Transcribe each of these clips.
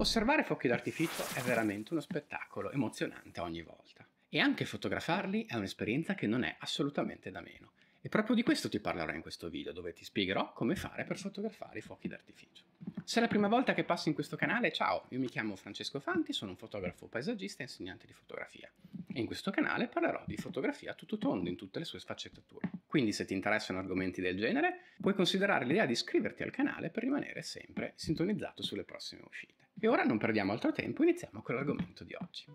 Osservare fuochi d'artificio è veramente uno spettacolo emozionante ogni volta. E anche fotografarli è un'esperienza che non è assolutamente da meno. E proprio di questo ti parlerò in questo video, dove ti spiegherò come fare per fotografare i fuochi d'artificio. Se è la prima volta che passo in questo canale, ciao, io mi chiamo Francesco Fanti, sono un fotografo paesaggista e insegnante di fotografia. E in questo canale parlerò di fotografia tutto tondo in tutte le sue sfaccettature. Quindi se ti interessano argomenti del genere, puoi considerare l'idea di iscriverti al canale per rimanere sempre sintonizzato sulle prossime uscite. E ora non perdiamo altro tempo, iniziamo con l'argomento di oggi.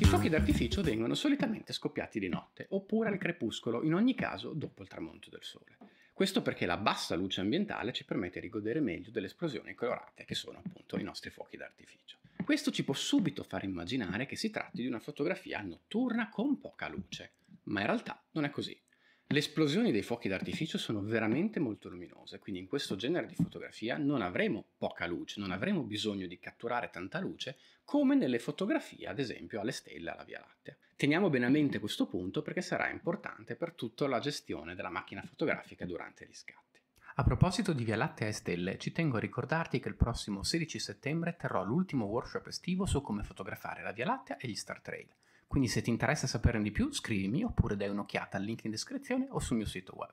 I fuochi d'artificio vengono solitamente scoppiati di notte, oppure al crepuscolo, in ogni caso dopo il tramonto del sole. Questo perché la bassa luce ambientale ci permette di godere meglio delle esplosioni colorate che sono appunto i nostri fuochi d'artificio. Questo ci può subito far immaginare che si tratti di una fotografia notturna con poca luce, ma in realtà non è così. Le esplosioni dei fuochi d'artificio sono veramente molto luminose, quindi in questo genere di fotografia non avremo poca luce, non avremo bisogno di catturare tanta luce come nelle fotografie, ad esempio, alle stelle, alla Via Lattea. Teniamo bene a mente questo punto perché sarà importante per tutta la gestione della macchina fotografica durante gli scatti. A proposito di Via Lattea e Stelle, ci tengo a ricordarti che il prossimo 16 settembre terrò l'ultimo workshop estivo su come fotografare la Via Lattea e gli Star Trail. Quindi se ti interessa saperne di più, scrivimi oppure dai un'occhiata al link in descrizione o sul mio sito web.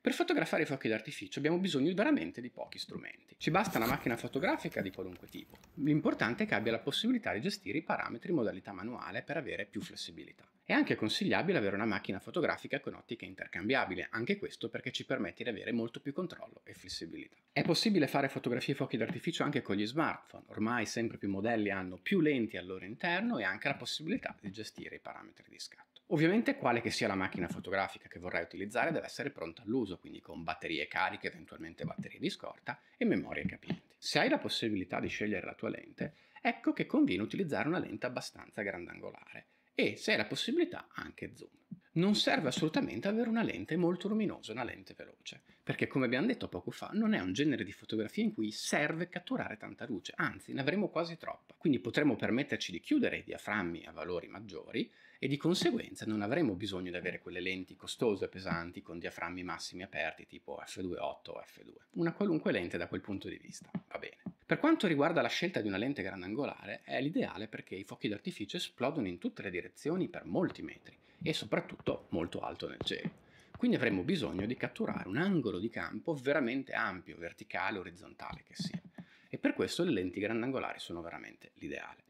Per fotografare i fuochi d'artificio abbiamo bisogno veramente di pochi strumenti. Ci basta una macchina fotografica di qualunque tipo. L'importante è che abbia la possibilità di gestire i parametri in modalità manuale per avere più flessibilità. È anche consigliabile avere una macchina fotografica con ottica intercambiabile, anche questo perché ci permette di avere molto più controllo e flessibilità. È possibile fare fotografie fuochi d'artificio anche con gli smartphone, ormai sempre più modelli hanno più lenti al loro interno e anche la possibilità di gestire i parametri di scatto. Ovviamente quale che sia la macchina fotografica che vorrai utilizzare deve essere pronta all'uso, quindi con batterie cariche, eventualmente batterie di scorta e memorie capienti. Se hai la possibilità di scegliere la tua lente, ecco che conviene utilizzare una lente abbastanza grandangolare e se è la possibilità anche zoom. Non serve assolutamente avere una lente molto luminosa, una lente veloce, perché come abbiamo detto poco fa non è un genere di fotografia in cui serve catturare tanta luce, anzi ne avremo quasi troppa, quindi potremmo permetterci di chiudere i diaframmi a valori maggiori e di conseguenza non avremo bisogno di avere quelle lenti costose, e pesanti, con diaframmi massimi aperti tipo f2.8 o f2. Una qualunque lente da quel punto di vista, va bene. Per quanto riguarda la scelta di una lente grandangolare, è l'ideale perché i fuochi d'artificio esplodono in tutte le direzioni per molti metri e soprattutto molto alto nel cielo. Quindi avremo bisogno di catturare un angolo di campo veramente ampio, verticale, orizzontale che sia. E per questo le lenti grandangolari sono veramente l'ideale.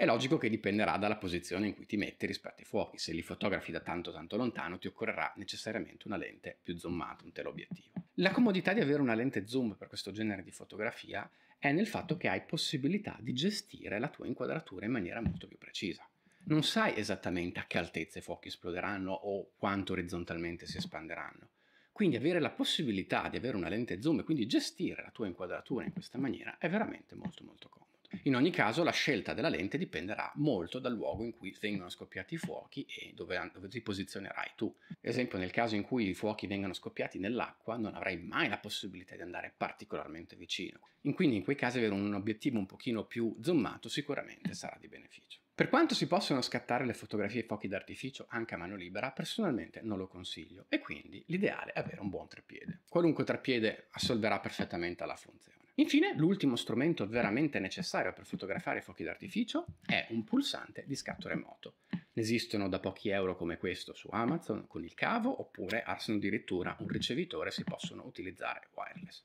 È logico che dipenderà dalla posizione in cui ti metti rispetto ai fuochi. Se li fotografi da tanto tanto lontano ti occorrerà necessariamente una lente più zoomata, un teleobiettivo. La comodità di avere una lente zoom per questo genere di fotografia è nel fatto che hai possibilità di gestire la tua inquadratura in maniera molto più precisa. Non sai esattamente a che altezza i fuochi esploderanno o quanto orizzontalmente si espanderanno. Quindi avere la possibilità di avere una lente zoom e quindi gestire la tua inquadratura in questa maniera è veramente molto molto comodo. In ogni caso la scelta della lente dipenderà molto dal luogo in cui vengono scoppiati i fuochi e dove, dove ti posizionerai tu. Ad esempio nel caso in cui i fuochi vengano scoppiati nell'acqua non avrai mai la possibilità di andare particolarmente vicino. Quindi in quei casi avere un obiettivo un pochino più zoomato sicuramente sarà di beneficio. Per quanto si possono scattare le fotografie fuochi d'artificio anche a mano libera, personalmente non lo consiglio e quindi l'ideale è avere un buon treppiede. Qualunque treppiede assolverà perfettamente alla funzione. Infine, l'ultimo strumento veramente necessario per fotografare fuochi d'artificio è un pulsante di scatto remoto. Ne esistono da pochi euro come questo su Amazon con il cavo oppure alzano addirittura un ricevitore si possono utilizzare wireless.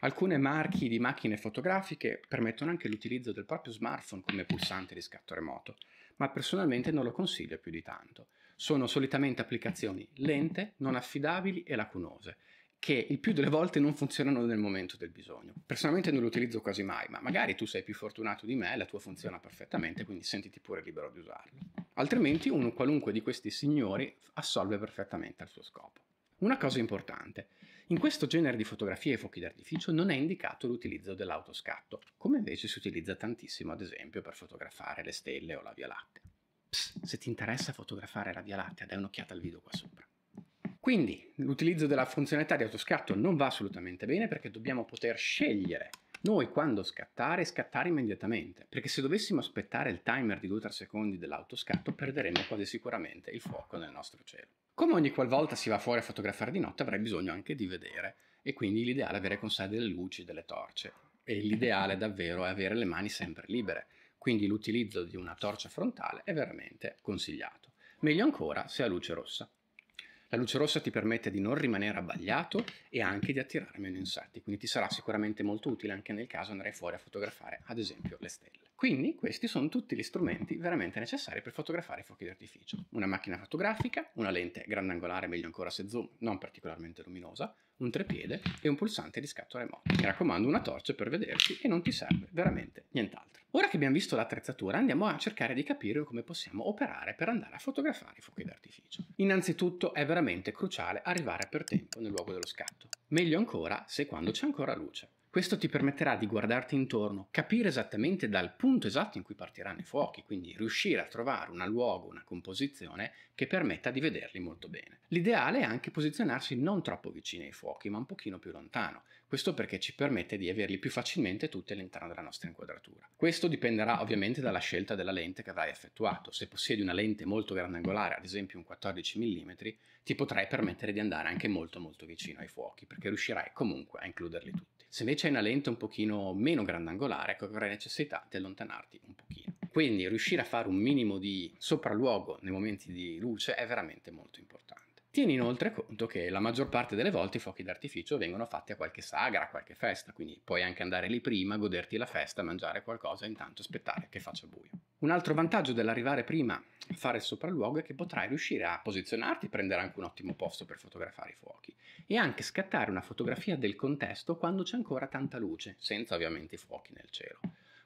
Alcune marchi di macchine fotografiche permettono anche l'utilizzo del proprio smartphone come pulsante di scatto remoto, ma personalmente non lo consiglio più di tanto. Sono solitamente applicazioni lente, non affidabili e lacunose che il più delle volte non funzionano nel momento del bisogno. Personalmente non le utilizzo quasi mai, ma magari tu sei più fortunato di me, la tua funziona perfettamente, quindi sentiti pure libero di usarlo. Altrimenti uno qualunque di questi signori assolve perfettamente al suo scopo. Una cosa importante, in questo genere di fotografie e fuochi d'artificio non è indicato l'utilizzo dell'autoscatto, come invece si utilizza tantissimo ad esempio per fotografare le stelle o la Via Lattea. se ti interessa fotografare la Via Lattea dai un'occhiata al video qua sopra. Quindi l'utilizzo della funzionalità di autoscatto non va assolutamente bene perché dobbiamo poter scegliere noi quando scattare, e scattare immediatamente, perché se dovessimo aspettare il timer di 2-3 secondi dell'autoscatto perderemmo quasi sicuramente il fuoco nel nostro cielo. Come ogni qualvolta si va fuori a fotografare di notte avrai bisogno anche di vedere e quindi l'ideale è avere con sé delle luci, delle torce e l'ideale davvero è avere le mani sempre libere, quindi l'utilizzo di una torcia frontale è veramente consigliato. Meglio ancora se ha luce rossa. La luce rossa ti permette di non rimanere abbagliato e anche di attirare meno insetti, quindi ti sarà sicuramente molto utile anche nel caso andrai fuori a fotografare ad esempio le stelle. Quindi questi sono tutti gli strumenti veramente necessari per fotografare i fuochi d'artificio. Una macchina fotografica, una lente grandangolare, meglio ancora se zoom, non particolarmente luminosa, un trepiede e un pulsante di scatto remoto. Mi raccomando una torcia per vederci e non ti serve veramente nient'altro. Ora che abbiamo visto l'attrezzatura andiamo a cercare di capire come possiamo operare per andare a fotografare i fuochi d'artificio. Innanzitutto è veramente cruciale arrivare per tempo nel luogo dello scatto. Meglio ancora se quando c'è ancora luce. Questo ti permetterà di guardarti intorno, capire esattamente dal punto esatto in cui partiranno i fuochi, quindi riuscire a trovare un luogo, una composizione che permetta di vederli molto bene. L'ideale è anche posizionarsi non troppo vicino ai fuochi, ma un pochino più lontano, questo perché ci permette di averli più facilmente tutti all'interno della nostra inquadratura. Questo dipenderà ovviamente dalla scelta della lente che avrai effettuato. Se possiedi una lente molto grandangolare, ad esempio un 14 mm, ti potrai permettere di andare anche molto molto vicino ai fuochi, perché riuscirai comunque a includerli tutti. Se invece hai una lente un pochino meno grandangolare, ecco avrai necessità di allontanarti un pochino. Quindi riuscire a fare un minimo di sopralluogo nei momenti di luce è veramente molto importante. Tieni inoltre conto che la maggior parte delle volte i fuochi d'artificio vengono fatti a qualche sagra, a qualche festa, quindi puoi anche andare lì prima, goderti la festa, mangiare qualcosa e intanto aspettare che faccia buio. Un altro vantaggio dell'arrivare prima a fare il sopralluogo è che potrai riuscire a posizionarti e prendere anche un ottimo posto per fotografare i fuochi e anche scattare una fotografia del contesto quando c'è ancora tanta luce, senza ovviamente i fuochi nel cielo.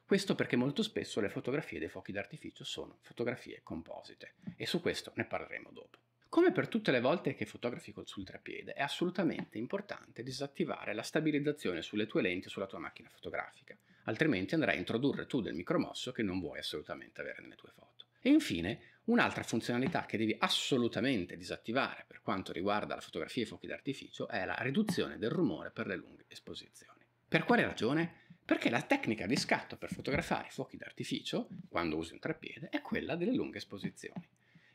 Questo perché molto spesso le fotografie dei fuochi d'artificio sono fotografie composite e su questo ne parleremo dopo. Come per tutte le volte che fotografi col sul trapiede, è assolutamente importante disattivare la stabilizzazione sulle tue lenti e sulla tua macchina fotografica, altrimenti andrai a introdurre tu del micromosso che non vuoi assolutamente avere nelle tue foto. E infine, un'altra funzionalità che devi assolutamente disattivare per quanto riguarda la fotografia e i fuochi d'artificio è la riduzione del rumore per le lunghe esposizioni. Per quale ragione? Perché la tecnica di scatto per fotografare i fuochi d'artificio, quando usi un trapiede, è quella delle lunghe esposizioni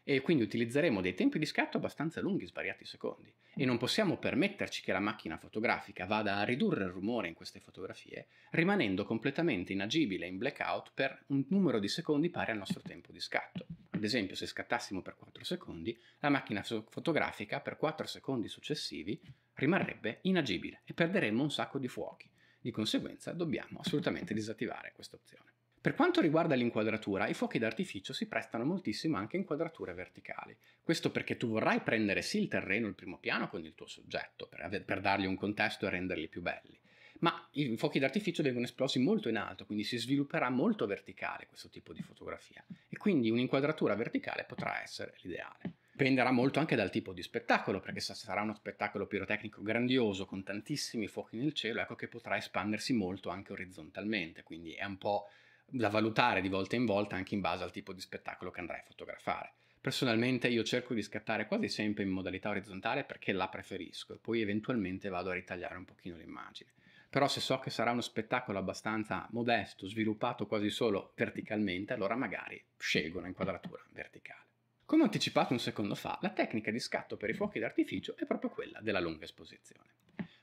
e quindi utilizzeremo dei tempi di scatto abbastanza lunghi, svariati secondi. E mm. non possiamo permetterci che la macchina fotografica vada a ridurre il rumore in queste fotografie, rimanendo completamente inagibile in blackout per un numero di secondi pari al nostro tempo di scatto. Ad esempio, se scattassimo per 4 secondi, la macchina fotografica per 4 secondi successivi rimarrebbe inagibile e perderemmo un sacco di fuochi. Di conseguenza dobbiamo assolutamente disattivare questa opzione. Per quanto riguarda l'inquadratura, i fuochi d'artificio si prestano moltissimo anche a inquadrature verticali. Questo perché tu vorrai prendere sì il terreno, il primo piano con il tuo soggetto, per, per dargli un contesto e renderli più belli. Ma i fuochi d'artificio vengono esplosi molto in alto, quindi si svilupperà molto verticale questo tipo di fotografia. E quindi un'inquadratura verticale potrà essere l'ideale. Dipenderà molto anche dal tipo di spettacolo, perché se sarà uno spettacolo pirotecnico grandioso con tantissimi fuochi nel cielo, ecco che potrà espandersi molto anche orizzontalmente, quindi è un po' da valutare di volta in volta anche in base al tipo di spettacolo che andrai a fotografare. Personalmente io cerco di scattare quasi sempre in modalità orizzontale perché la preferisco e poi eventualmente vado a ritagliare un pochino l'immagine. Però se so che sarà uno spettacolo abbastanza modesto, sviluppato quasi solo verticalmente, allora magari scelgo una inquadratura verticale. Come ho anticipato un secondo fa, la tecnica di scatto per i fuochi d'artificio è proprio quella della lunga esposizione.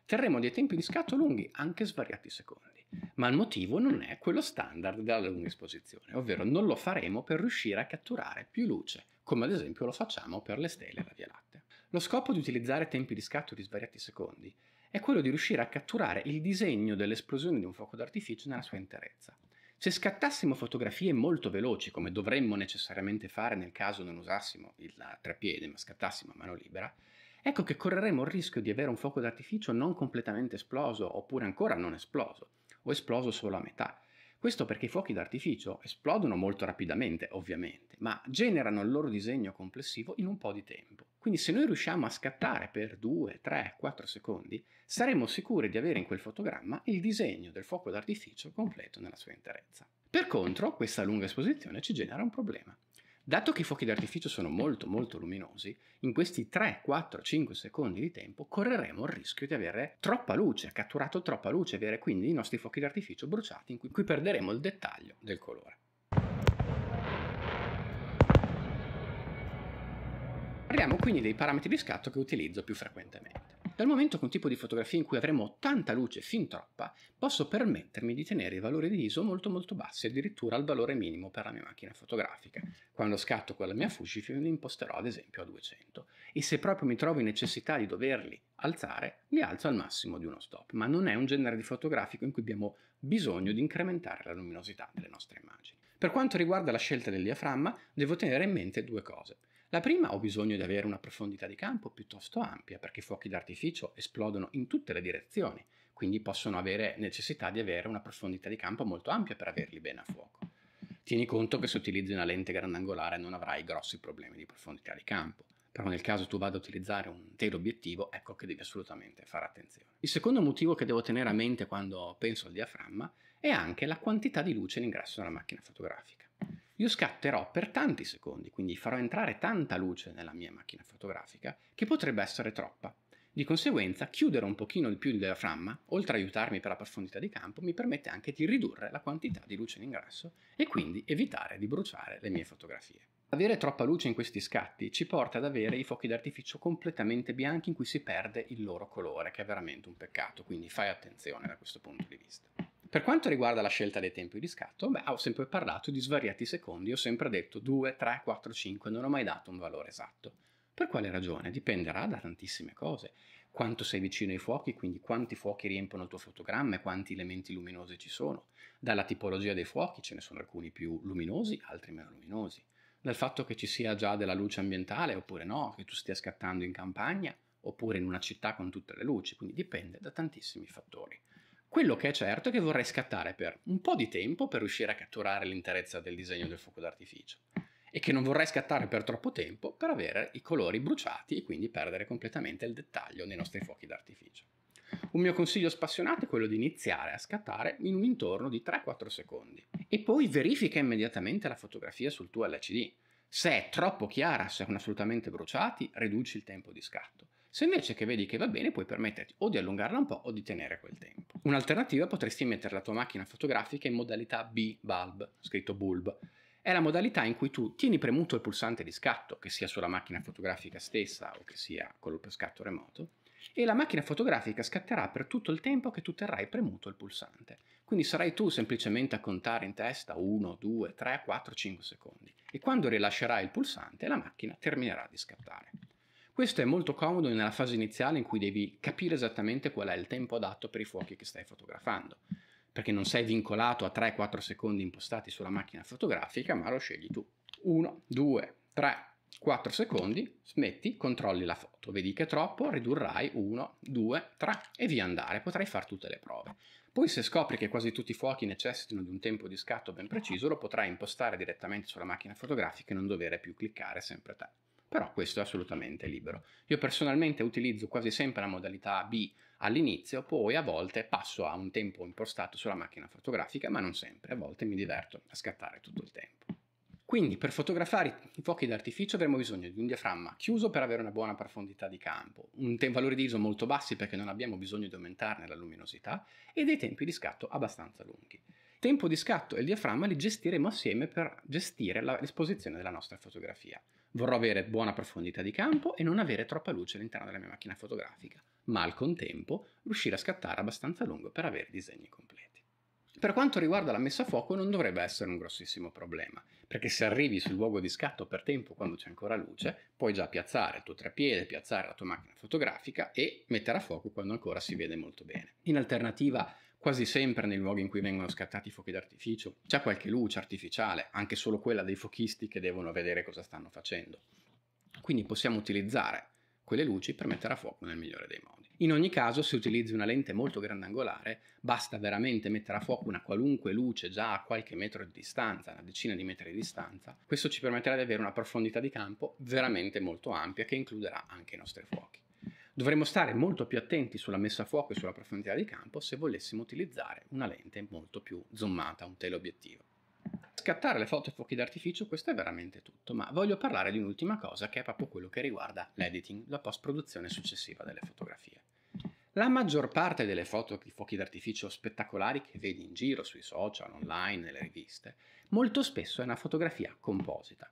Terremo dei tempi di scatto lunghi, anche svariati secondi ma il motivo non è quello standard della lunga esposizione, ovvero non lo faremo per riuscire a catturare più luce, come ad esempio lo facciamo per le stelle e la Via Latte. Lo scopo di utilizzare tempi di scatto di svariati secondi è quello di riuscire a catturare il disegno dell'esplosione di un fuoco d'artificio nella sua interezza. Se scattassimo fotografie molto veloci, come dovremmo necessariamente fare nel caso non usassimo il treppiede, ma scattassimo a mano libera, ecco che correremo il rischio di avere un fuoco d'artificio non completamente esploso oppure ancora non esploso, o esploso solo a metà. Questo perché i fuochi d'artificio esplodono molto rapidamente, ovviamente, ma generano il loro disegno complessivo in un po' di tempo. Quindi se noi riusciamo a scattare per 2, 3, 4 secondi, saremo sicuri di avere in quel fotogramma il disegno del fuoco d'artificio completo nella sua interezza. Per contro, questa lunga esposizione ci genera un problema. Dato che i fuochi d'artificio sono molto molto luminosi, in questi 3, 4, 5 secondi di tempo correremo il rischio di avere troppa luce, catturato troppa luce, avere quindi i nostri fuochi d'artificio bruciati in cui, in cui perderemo il dettaglio del colore. Parliamo quindi dei parametri di scatto che utilizzo più frequentemente. Dal momento che un tipo di fotografia in cui avremo tanta luce fin troppa, posso permettermi di tenere i valori di ISO molto molto bassi, addirittura al valore minimo per la mia macchina fotografica. Quando scatto con la mia Fujifilm li imposterò ad esempio a 200 e se proprio mi trovo in necessità di doverli alzare, li alzo al massimo di uno stop, ma non è un genere di fotografico in cui abbiamo bisogno di incrementare la luminosità delle nostre immagini. Per quanto riguarda la scelta del diaframma, devo tenere in mente due cose. La prima ho bisogno di avere una profondità di campo piuttosto ampia perché i fuochi d'artificio esplodono in tutte le direzioni, quindi possono avere necessità di avere una profondità di campo molto ampia per averli bene a fuoco. Tieni conto che se utilizzi una lente grandangolare non avrai grossi problemi di profondità di campo però nel caso tu vada a utilizzare un teleobiettivo, ecco che devi assolutamente fare attenzione. Il secondo motivo che devo tenere a mente quando penso al diaframma è anche la quantità di luce in ingresso nella macchina fotografica io scatterò per tanti secondi, quindi farò entrare tanta luce nella mia macchina fotografica che potrebbe essere troppa. Di conseguenza, chiudere un pochino di più della framma, oltre ad aiutarmi per la profondità di campo, mi permette anche di ridurre la quantità di luce in ingresso e quindi evitare di bruciare le mie fotografie. Avere troppa luce in questi scatti ci porta ad avere i fuochi d'artificio completamente bianchi in cui si perde il loro colore, che è veramente un peccato, quindi fai attenzione da questo punto di vista. Per quanto riguarda la scelta dei tempi di scatto, beh, ho sempre parlato di svariati secondi, ho sempre detto 2, 3, 4, 5, non ho mai dato un valore esatto. Per quale ragione? Dipenderà da tantissime cose. Quanto sei vicino ai fuochi, quindi quanti fuochi riempiono il tuo fotogramma e quanti elementi luminosi ci sono. Dalla tipologia dei fuochi ce ne sono alcuni più luminosi, altri meno luminosi. Dal fatto che ci sia già della luce ambientale oppure no, che tu stia scattando in campagna oppure in una città con tutte le luci, quindi dipende da tantissimi fattori. Quello che è certo è che vorrei scattare per un po' di tempo per riuscire a catturare l'interezza del disegno del fuoco d'artificio e che non vorrei scattare per troppo tempo per avere i colori bruciati e quindi perdere completamente il dettaglio nei nostri fuochi d'artificio. Un mio consiglio spassionato è quello di iniziare a scattare in un intorno di 3-4 secondi e poi verifica immediatamente la fotografia sul tuo LCD. Se è troppo chiara, se sono assolutamente bruciati, riduci il tempo di scatto. Se invece che vedi che va bene, puoi permetterti o di allungarla un po' o di tenere quel tempo. Un'alternativa potresti mettere la tua macchina fotografica in modalità B-Bulb, scritto bulb. È la modalità in cui tu tieni premuto il pulsante di scatto, che sia sulla macchina fotografica stessa o che sia con lo scatto remoto, e la macchina fotografica scatterà per tutto il tempo che tu terrai premuto il pulsante. Quindi sarai tu semplicemente a contare in testa 1, 2, 3, 4, 5 secondi e quando rilascerai il pulsante la macchina terminerà di scattare. Questo è molto comodo nella fase iniziale in cui devi capire esattamente qual è il tempo adatto per i fuochi che stai fotografando, perché non sei vincolato a 3-4 secondi impostati sulla macchina fotografica, ma lo scegli tu. 1, 2, 3, 4 secondi, smetti, controlli la foto, vedi che è troppo, ridurrai 1, 2, 3 e via andare, potrai fare tutte le prove. Poi se scopri che quasi tutti i fuochi necessitano di un tempo di scatto ben preciso, lo potrai impostare direttamente sulla macchina fotografica e non dover più cliccare sempre te però questo è assolutamente libero. Io personalmente utilizzo quasi sempre la modalità B all'inizio, poi a volte passo a un tempo impostato sulla macchina fotografica, ma non sempre, a volte mi diverto a scattare tutto il tempo. Quindi per fotografare i fuochi d'artificio avremo bisogno di un diaframma chiuso per avere una buona profondità di campo, un valore di ISO molto bassi perché non abbiamo bisogno di aumentarne la luminosità e dei tempi di scatto abbastanza lunghi. Tempo di scatto e il diaframma li gestiremo assieme per gestire l'esposizione della nostra fotografia. Vorrò avere buona profondità di campo e non avere troppa luce all'interno della mia macchina fotografica, ma al contempo riuscire a scattare abbastanza lungo per avere disegni completi. Per quanto riguarda la messa a fuoco non dovrebbe essere un grossissimo problema, perché se arrivi sul luogo di scatto per tempo quando c'è ancora luce, puoi già piazzare il tuo treppiede, piazzare la tua macchina fotografica e mettere a fuoco quando ancora si vede molto bene. In alternativa quasi sempre nei luoghi in cui vengono scattati i fuochi d'artificio c'è qualche luce artificiale, anche solo quella dei fuochisti che devono vedere cosa stanno facendo. Quindi possiamo utilizzare quelle luci per mettere a fuoco nel migliore dei modi. In ogni caso, se utilizzi una lente molto grandangolare, basta veramente mettere a fuoco una qualunque luce già a qualche metro di distanza, una decina di metri di distanza. Questo ci permetterà di avere una profondità di campo veramente molto ampia che includerà anche i nostri fuochi. Dovremmo stare molto più attenti sulla messa a fuoco e sulla profondità di campo se volessimo utilizzare una lente molto più zoomata, un teleobiettivo. Scattare le foto e fuochi d'artificio, questo è veramente tutto, ma voglio parlare di un'ultima cosa che è proprio quello che riguarda l'editing, la post-produzione successiva delle fotografie. La maggior parte delle foto di fuochi d'artificio spettacolari che vedi in giro sui social, online, nelle riviste, molto spesso è una fotografia composita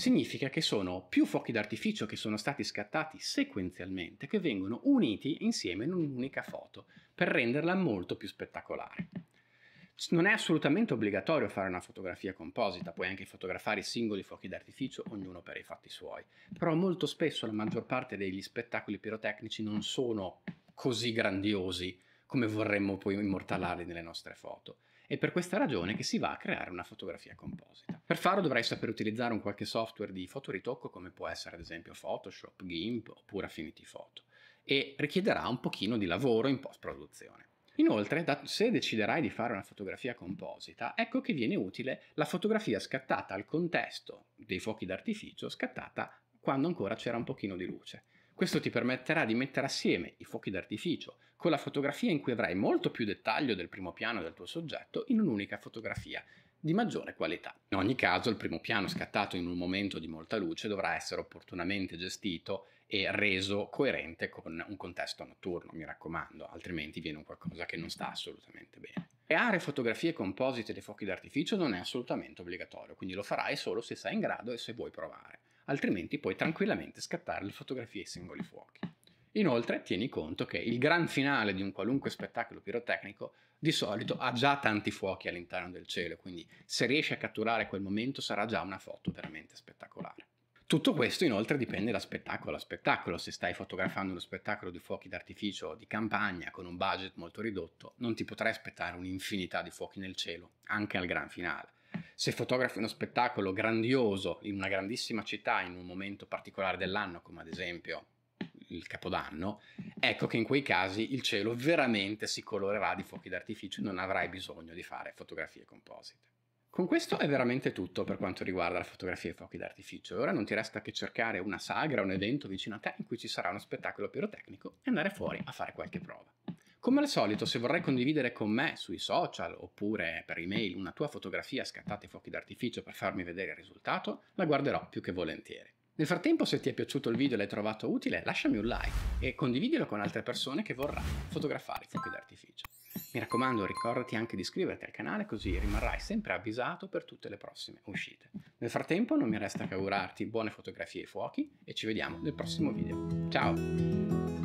significa che sono più fuochi d'artificio che sono stati scattati sequenzialmente, che vengono uniti insieme in un'unica foto, per renderla molto più spettacolare. Non è assolutamente obbligatorio fare una fotografia composita, puoi anche fotografare i singoli fuochi d'artificio, ognuno per i fatti suoi, però molto spesso la maggior parte degli spettacoli pirotecnici non sono così grandiosi come vorremmo poi immortalare nelle nostre foto. È per questa ragione che si va a creare una fotografia composita. Per farlo dovrai saper utilizzare un qualche software di fotoritocco come può essere ad esempio Photoshop, GIMP oppure Affinity Photo e richiederà un pochino di lavoro in post-produzione. Inoltre, se deciderai di fare una fotografia composita, ecco che viene utile la fotografia scattata al contesto dei fuochi d'artificio, scattata quando ancora c'era un pochino di luce. Questo ti permetterà di mettere assieme i fuochi d'artificio con la fotografia in cui avrai molto più dettaglio del primo piano del tuo soggetto in un'unica fotografia di maggiore qualità. In ogni caso, il primo piano scattato in un momento di molta luce dovrà essere opportunamente gestito e reso coerente con un contesto notturno, mi raccomando, altrimenti viene un qualcosa che non sta assolutamente bene. Creare fotografie composite dei fuochi d'artificio non è assolutamente obbligatorio, quindi lo farai solo se sei in grado e se vuoi provare, altrimenti puoi tranquillamente scattare le fotografie ai singoli fuochi. Inoltre tieni conto che il gran finale di un qualunque spettacolo pirotecnico di solito ha già tanti fuochi all'interno del cielo, quindi se riesci a catturare quel momento sarà già una foto veramente spettacolare. Tutto questo inoltre dipende da spettacolo a spettacolo, se stai fotografando uno spettacolo di fuochi d'artificio di campagna con un budget molto ridotto non ti potrai aspettare un'infinità di fuochi nel cielo, anche al gran finale. Se fotografi uno spettacolo grandioso in una grandissima città in un momento particolare dell'anno, come ad esempio il Capodanno, ecco che in quei casi il cielo veramente si colorerà di fuochi d'artificio e non avrai bisogno di fare fotografie composite. Con questo è veramente tutto per quanto riguarda la fotografia e fuochi d'artificio. ora non ti resta che cercare una sagra, un evento vicino a te in cui ci sarà uno spettacolo pirotecnico e andare fuori a fare qualche prova. Come al solito, se vorrai condividere con me sui social oppure per email una tua fotografia scattata ai fuochi d'artificio per farmi vedere il risultato, la guarderò più che volentieri. Nel frattempo se ti è piaciuto il video e l'hai trovato utile lasciami un like e condividilo con altre persone che vorranno fotografare i fuochi d'artificio. Mi raccomando ricordati anche di iscriverti al canale così rimarrai sempre avvisato per tutte le prossime uscite. Nel frattempo non mi resta che augurarti buone fotografie ai fuochi e ci vediamo nel prossimo video. Ciao!